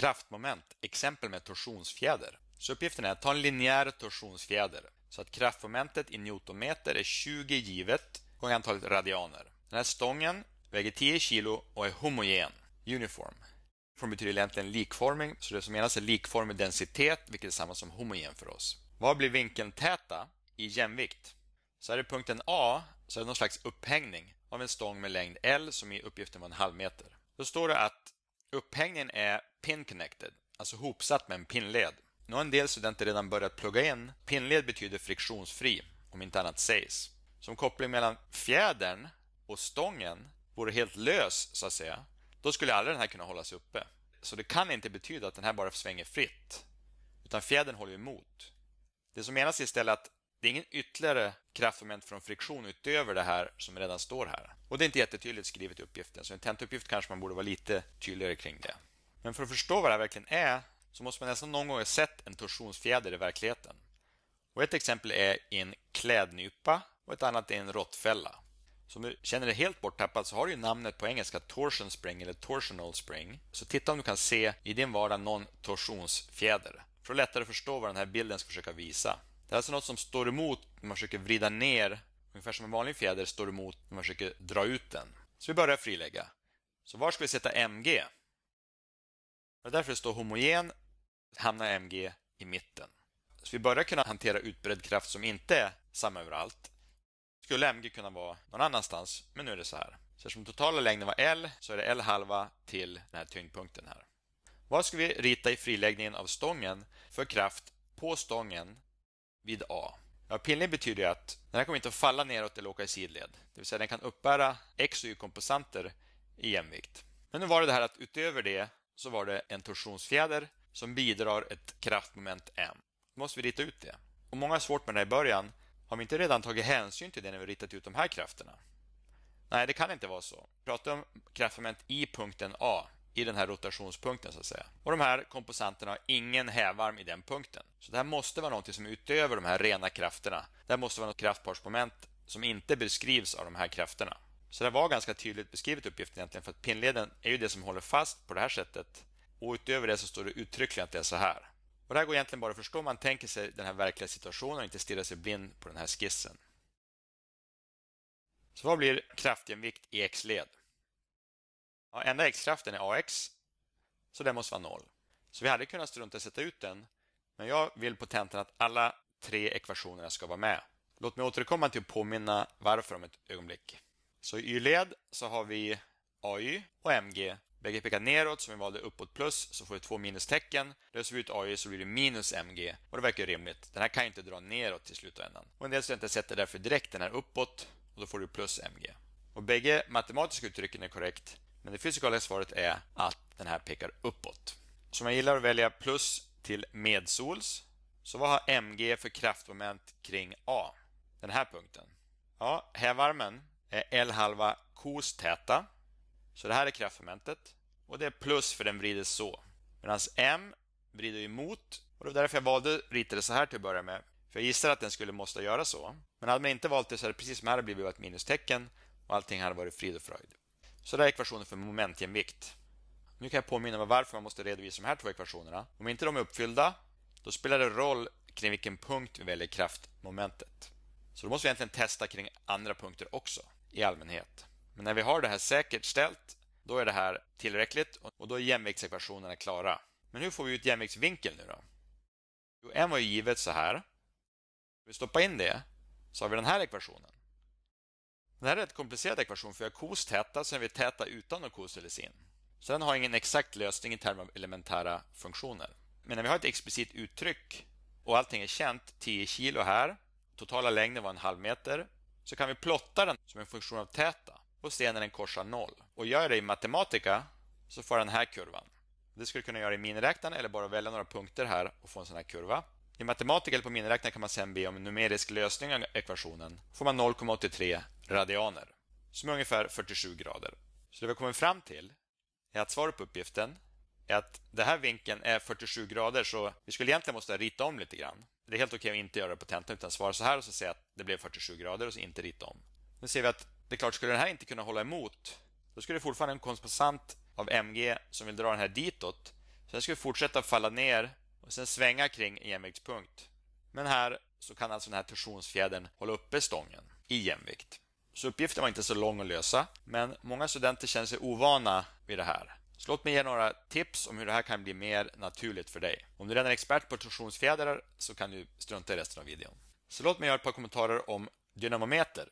kraftmoment, exempel med torsionsfjäder. Så uppgiften är att ta en linjär torsionsfjäder så att kraftmomentet i newtonmeter är 20 givet gånger antalet radianer. Den här stången väger 10 kilo och är homogen, uniform. Form betyder egentligen likformig, så det som menas är likformig densitet, vilket är samma som homogen för oss. Vad blir vinkeltäta i jämvikt? Så är det punkten A, så är det någon slags upphängning av en stång med längd L som i uppgiften var en halv meter. Då står det att Upphängningen är pin-connected, alltså hopsatt med en pinled. Nu har en del studenter redan börjat plugga in. Pinled betyder friktionsfri, om inte annat sägs. Som koppling mellan fjädern och stången vore helt lös, så att säga, då skulle aldrig den här kunna hållas uppe. Så det kan inte betyda att den här bara svänger fritt, utan fjädern håller emot. Det som menas istället är att det är ingen ytterligare kraftmoment från friktion utöver det här som redan står här. Och det är inte jättetydligt skrivet i uppgiften, så en tentuppgift kanske man borde vara lite tydligare kring det. Men för att förstå vad det här verkligen är så måste man nästan någon gång ha sett en torsionsfjäder i verkligheten. Och ett exempel är en klädnypa och ett annat är en råttfälla. om du känner dig helt borttappad så har du ju namnet på engelska torsion spring eller torsional spring. Så titta om du kan se i din vardag någon torsionsfjäder. För att lättare förstå vad den här bilden ska försöka visa. Det är alltså något som står emot när man försöker vrida ner, ungefär som en vanlig fjäder står emot när man försöker dra ut den. Så vi börjar frilägga. Så var ska vi sätta MG? Och därför det står homogen hamnar MG i mitten. Så vi börjar kunna hantera utbredd kraft som inte är samma överallt. Skulle MG kunna vara någon annanstans, men nu är det så här. Så eftersom totala längden var L så är det L halva till den här tyngdpunkten här. Vad ska vi rita i friläggningen av stången för kraft på stången vid A. Ja, pinlig betyder att den här kommer inte att falla neråt eller åka i sidled. Det vill säga den kan uppbära X och y komposanter i jämvikt. Men nu var det det här att utöver det så var det en torsionsfjäder som bidrar ett kraftmoment M. Då måste vi rita ut det. Och många har svårt med det i början. Har vi inte redan tagit hänsyn till det när vi ritat ut de här krafterna? Nej, det kan inte vara så. Vi om kraftmoment i punkten A i den här rotationspunkten så att säga. Och de här komposanterna har ingen hävarm i den punkten. Så det här måste vara någonting som är utöver de här rena krafterna. Det här måste vara något kraftparsmoment som inte beskrivs av de här krafterna. Så det var ganska tydligt beskrivet uppgiften egentligen för att pinleden är ju det som håller fast på det här sättet och utöver det så står det uttryckligen att det är så här. Och Det här går egentligen bara att förstå om man tänker sig den här verkliga situationen och inte stirrar sig blind på den här skissen. Så vad blir kraftjämvikt i X-led? Ja, enda x-kraften är ax, så den måste vara noll. Så vi hade kunnat strunta i sätta ut den, men jag vill på tentan att alla tre ekvationerna ska vara med. Låt mig återkomma till att påminna varför om ett ögonblick. Så i y-led så har vi AY och MG. Bägge pekar neråt, så vi valde uppåt plus, så får vi två minustecken. Löser vi ut AY så blir det minus MG och det verkar ju rimligt. Den här kan ju inte dra neråt till slutändan. Och en del studenter sätter därför direkt den här uppåt och då får du plus MG. Och bägge matematiska uttrycken är korrekt, men det fysikaliska svaret är att den här pekar uppåt. Så om jag gillar att välja plus till medsols. Så vad har MG för kraftmoment kring A? Den här punkten. Ja, hävarmen är L halva COs täta. Så det här är kraftmomentet. Och det är plus för den vrider så. Medan M vrider emot. Och det var därför jag valde att rita det så här till att börja med. För jag gissar att den skulle måste göra så. Men hade man inte valt det så hade det precis som här blivit ett minustecken och allting hade varit frid och fröjd. Så det är ekvationen för momentjämvikt. Nu kan jag påminna om varför man måste redovisa de här två ekvationerna. Om inte de är uppfyllda, då spelar det roll kring vilken punkt vi väljer kraftmomentet. Så då måste vi egentligen testa kring andra punkter också, i allmänhet. Men när vi har det här säkert ställt, då är det här tillräckligt och då är jämviktsekvationerna klara. Men hur får vi ut jämviktsvinkeln nu då? Jo, en var ju givet så här. Om vi stoppar in det, så har vi den här ekvationen. Det här är en komplicerad ekvation för vi har kos täta, sen vi täta utan att kos ställs in. Så den har ingen exakt lösning i termer av elementära funktioner. Men när vi har ett explicit uttryck och allting är känt, 10 kilo här, totala längden var en halv meter, så kan vi plotta den som en funktion av täta och se när den korsar noll. Och gör jag det i matematika så får jag den här kurvan. Det skulle du kunna göra i miniräknaren eller bara välja några punkter här och få en sån här kurva. I matematik eller på miniräknare kan man sedan be om en numerisk lösning av ekvationen. får man 0,83 radianer, som är ungefär 47 grader. Så det vi har kommit fram till är att svaret på uppgiften är att den här vinkeln är 47 grader, så vi skulle egentligen måste rita om lite grann. Det är helt okej att inte göra det på tentan, utan svara så här och så säga att det blev 47 grader och så inte rita om. Nu ser vi att det är klart, skulle den här inte kunna hålla emot, då skulle det fortfarande en komposant av MG som vill dra den här ditåt. Sen skulle vi fortsätta falla ner och sen svänga kring jämviktspunkt. Men här så kan alltså den här torsionsfjädern hålla uppe stången i jämvikt. Så uppgiften var inte så lång att lösa, men många studenter känner sig ovana vid det här. Så låt mig ge några tips om hur det här kan bli mer naturligt för dig. Om du redan är expert på torsionsfjädrar så kan du strunta i resten av videon. Så låt mig göra ett par kommentarer om dynamometer.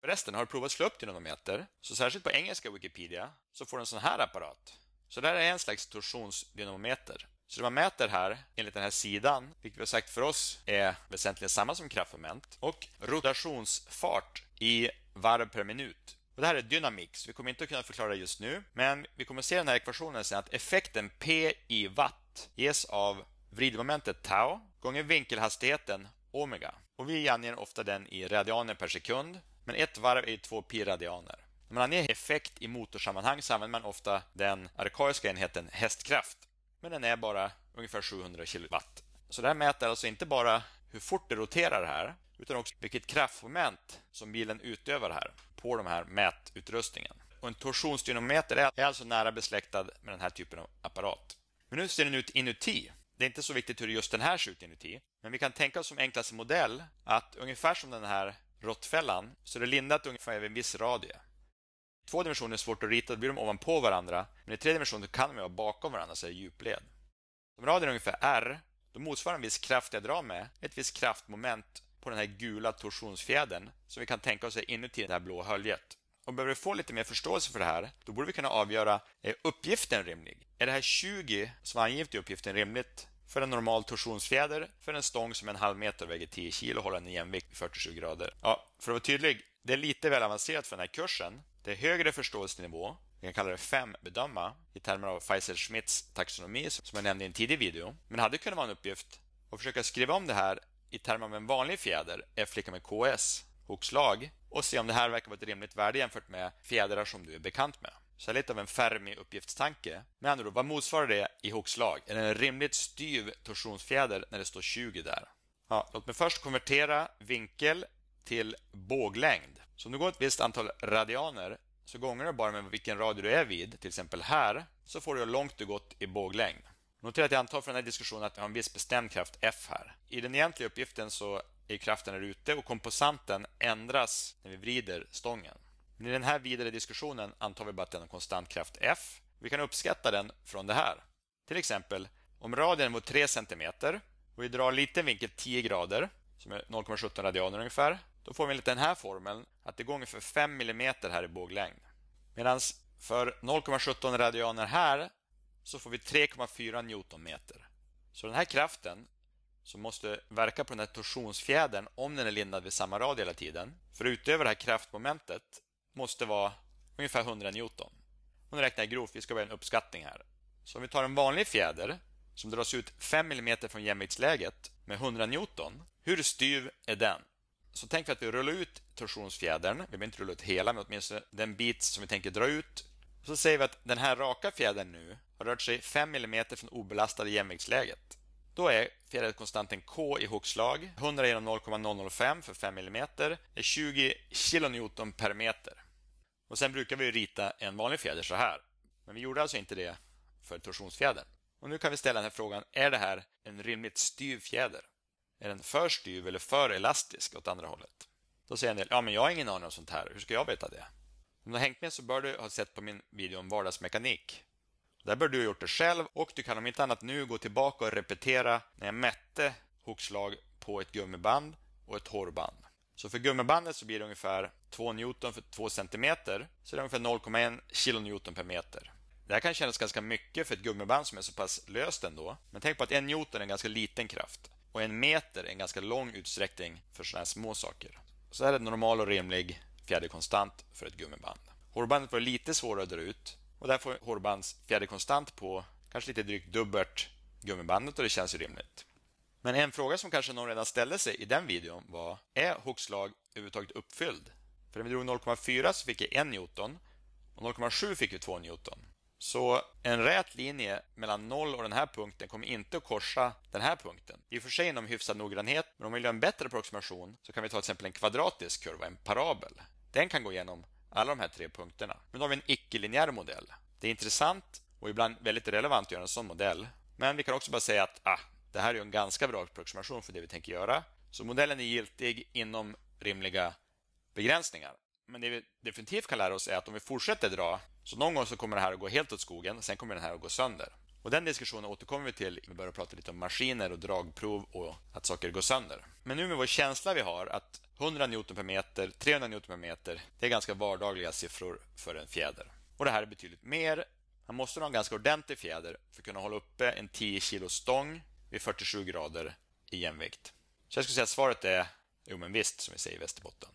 Förresten, har du provat att slå upp dynamometer, så särskilt på engelska Wikipedia, så får du en sån här apparat. Så det här är en slags torsionsdynamometer. Så det man mäter här, enligt den här sidan, vilket vi har sagt för oss är väsentligen samma som kraftmoment och rotationsfart i varv per minut. Och det här är dynamik, så vi kommer inte att kunna förklara det just nu. Men vi kommer att se den här ekvationen sen att effekten P i watt ges av vridmomentet tau gånger vinkelhastigheten omega. Och vi anger ofta den i radianer per sekund, men ett varv är ju 2 pi radianer. När man anger effekt i motorsammanhang så använder man ofta den arkaiska enheten hästkraft men den är bara ungefär 700 kilowatt. Så det här mäter alltså inte bara hur fort det roterar här, utan också vilket kraftmoment som bilen utövar här på den här mätutrustningen. Och en torsionsdynamometer är alltså nära besläktad med den här typen av apparat. Men nu ser den ut inuti. Det är inte så viktigt hur just den här ser ut inuti, men vi kan tänka oss som enklaste modell att ungefär som den här råttfällan så är det lindat ungefär vid en viss radie två dimensioner är svårt att rita, då blir de ovanpå varandra. Men i tre dimensioner kan de vara bakom varandra, så är djupled. Om radien är ungefär R, då motsvarar en viss kraft jag drar med ett visst kraftmoment på den här gula torsionsfjädern som vi kan tänka oss är inuti det här blå höljet. Och behöver vi få lite mer förståelse för det här, då borde vi kunna avgöra, är uppgiften rimlig? Är det här 20 som är angivet i uppgiften rimligt för en normal torsionsfjäder, för en stång som är en halv meter och väger 10 kg och håller en jämvikt vid 47 grader? Ja, för att vara tydlig, det är lite väl avancerat för den här kursen, det är högre förståelsenivå, vi kan kalla det 5-bedöma, i termer av Pfizer-Schmidts taxonomi som jag nämnde i en tidig video. Men det hade kunnat vara en uppgift att försöka skriva om det här i termer av en vanlig fjäder, F lika med KS, hokslag, och se om det här verkar vara ett rimligt värde jämfört med fjädrar som du är bekant med. Så det är lite av en Fermi-uppgiftstanke. Med andra ord, vad motsvarar det i hokslag? Är det en rimligt styv torsionsfjäder när det står 20 där? Ja, låt mig först konvertera vinkel till båglängd. Så om du går ett visst antal radianer så gånger du bara med vilken radio du är vid, till exempel här, så får du hur långt du gått i båglängd. Notera att jag antar för den här diskussionen att jag har en viss bestämd kraft F här. I den egentliga uppgiften så är kraften här ute och komposanten ändras när vi vrider stången. Men i den här vidare diskussionen antar vi bara att den har konstant kraft F. Vi kan uppskatta den från det här. Till exempel, om radien är mot 3 cm och vi drar en liten vinkel 10 grader, som är 0,17 radianer ungefär, då får vi enligt den här formeln att det går ungefär 5 mm här i båglängd. Medan för 0,17 radianer här så får vi 3,4 newtonmeter. Så den här kraften som måste verka på den här torsionsfjädern om den är lindad vid samma radie hela tiden, för att utöva det här kraftmomentet måste vara ungefär 100 newton. Och nu räknar jag grovt, vi ska göra en uppskattning här. Så om vi tar en vanlig fjäder som dras ut 5 mm från jämviktsläget med 100 newton, hur styv är den? Så tänk för att vi rullar ut torsionsfjädern. Vi behöver inte rulla ut hela, men åtminstone den bit som vi tänker dra ut. Så säger vi att den här raka fjädern nu har rört sig 5 mm från obelastade jämviktsläget. Då är fjäderkonstanten K i hugslag 100 genom 0,005 för 5 mm. är 20 kN per meter. Och Sen brukar vi rita en vanlig fjäder så här. Men vi gjorde alltså inte det för torsionsfjädern. Och nu kan vi ställa den här frågan, är det här en rimligt styv fjäder? Är den för styv eller för elastisk åt andra hållet? Då säger en del, ja men jag har ingen aning om sånt här, hur ska jag veta det? Om du har hängt med så bör du ha sett på min video om vardagsmekanik. Där bör du ha gjort det själv och du kan om inte annat nu gå tillbaka och repetera när jag mätte hookslag på ett gummiband och ett hårband. Så för gummibandet så blir det ungefär 2 Newton för 2 cm, så det är ungefär 0,1 kilonewton per meter. Det här kan kännas ganska mycket för ett gummiband som är så pass löst ändå, men tänk på att 1 Newton är en ganska liten kraft. Och en meter är en ganska lång utsträckning för sådana här små saker. Så här är normal och rimlig fjäderkonstant för ett gummiband. Hårbandet var lite svårare att dra ut och där får hårbands fjäderkonstant på kanske lite drygt dubbelt gummibandet och det känns ju rimligt. Men en fråga som kanske någon redan ställde sig i den videon var Är Hooks lag överhuvudtaget uppfylld? För när vi drog 0,4 så fick jag 1 Newton och 0,7 fick vi 2 Newton. Så en rät linje mellan 0 och den här punkten kommer inte att korsa den här punkten. I och för sig inom hyfsad noggrannhet, men om vi vill göra en bättre approximation så kan vi ta till exempel en kvadratisk kurva, en parabel. Den kan gå igenom alla de här tre punkterna. Men då har vi en icke-linjär modell. Det är intressant och ibland väldigt relevant att göra en sån modell. Men vi kan också bara säga att ah, det här är en ganska bra approximation för det vi tänker göra. Så modellen är giltig inom rimliga begränsningar. Men det vi definitivt kan lära oss är att om vi fortsätter dra så någon gång så kommer det här att gå helt åt skogen, sen kommer den här att gå sönder. Och Den diskussionen återkommer vi till när vi börjar prata lite om maskiner och dragprov och att saker går sönder. Men nu med vår känsla vi har att 100 Newton per meter, 300 Newton per meter, det är ganska vardagliga siffror för en fjäder. Och det här är betydligt mer. Man måste ha en ganska ordentlig fjäder för att kunna hålla uppe en 10 kilo stång vid 47 grader i jämvikt. Så jag skulle säga att svaret är jo men visst, som vi säger i Västerbotten.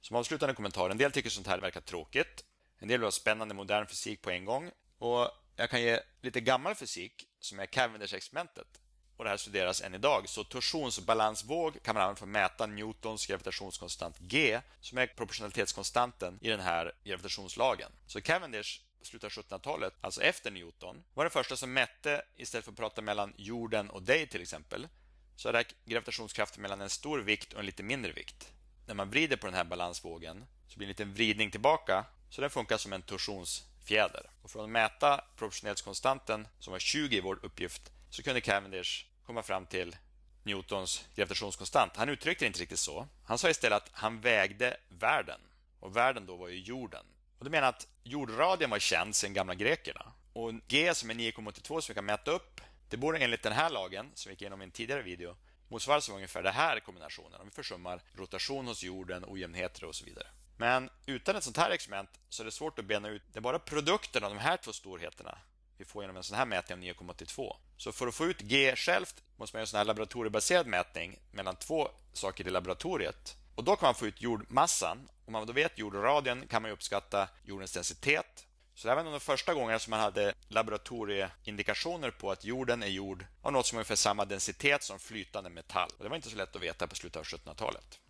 Som avslutande kommentar, en del tycker sånt här verkar tråkigt en del var spännande modern fysik på en gång. Och jag kan ge lite gammal fysik, som är Cavendish-experimentet. Och Det här studeras än idag. Så torsionsbalansvåg kan man använda för att mäta Newtons gravitationskonstant G, som är proportionalitetskonstanten i den här gravitationslagen. Så Cavendish slutet av 1700-talet, alltså efter Newton, var den första som mätte, istället för att prata mellan jorden och dig till exempel, så är det gravitationskraften mellan en stor vikt och en lite mindre vikt. När man vrider på den här balansvågen så blir det en liten vridning tillbaka så den funkar som en torsionsfjäder. Och från att mäta proportionalitetskonstanten, som var 20 i vår uppgift, så kunde Cavendish komma fram till Newtons gravitationskonstant. Han uttryckte det inte riktigt så. Han sa istället att han vägde världen. Och världen då var ju jorden. Och det menar att jordradien var känd sedan gamla grekerna. Och G som är 9,82 som vi kan mäta upp, det borde enligt den här lagen, som vi gick igenom i en tidigare video, motsvaras av ungefär den här kombinationen om vi försummar rotation hos jorden, ojämnheter och så vidare. Men utan ett sånt här experiment så är det svårt att bena ut. Det är bara produkten av de här två storheterna vi får genom en sån här mätning av 9,82. Så för att få ut G självt måste man göra en sån här laboratoriebaserad mätning mellan två saker i laboratoriet. Och Då kan man få ut jordmassan. Om man då vet jordradien kan man uppskatta jordens densitet. Så det var en av de första gångerna som man hade laboratorieindikationer på att jorden är gjord av något som har ungefär samma densitet som flytande metall. Och det var inte så lätt att veta på slutet av 1700-talet.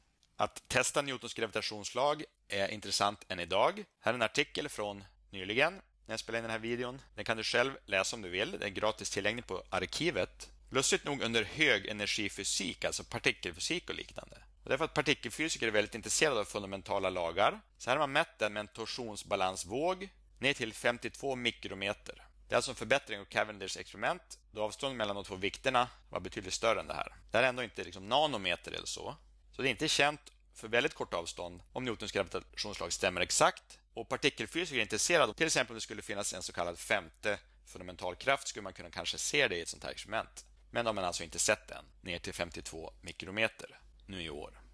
Att testa Newtons gravitationslag är intressant än idag. Här är en artikel från nyligen när jag spelade in den här videon. Den kan du själv läsa om du vill. Den är gratis tillgänglig på arkivet. Lustigt nog under högenergifysik, alltså partikelfysik och liknande. Och för att partikelfysiker är väldigt intresserade av fundamentala lagar. Så här har man mätt den med en torsionsbalansvåg ner till 52 mikrometer. Det är alltså en förbättring av Cavenders experiment då avståndet mellan de två vikterna var betydligt större än det här. Det här är ändå inte liksom nanometer eller så. Så det är inte känt för väldigt kort avstånd om Newtons gravitationslag stämmer exakt. Och partikelfysiker är intresserade. Till exempel om det skulle finnas en så kallad femte fundamental kraft skulle man kunna kanske se det i ett sånt här experiment. Men de har man alltså inte sett än, ner till 52 mikrometer nu i år.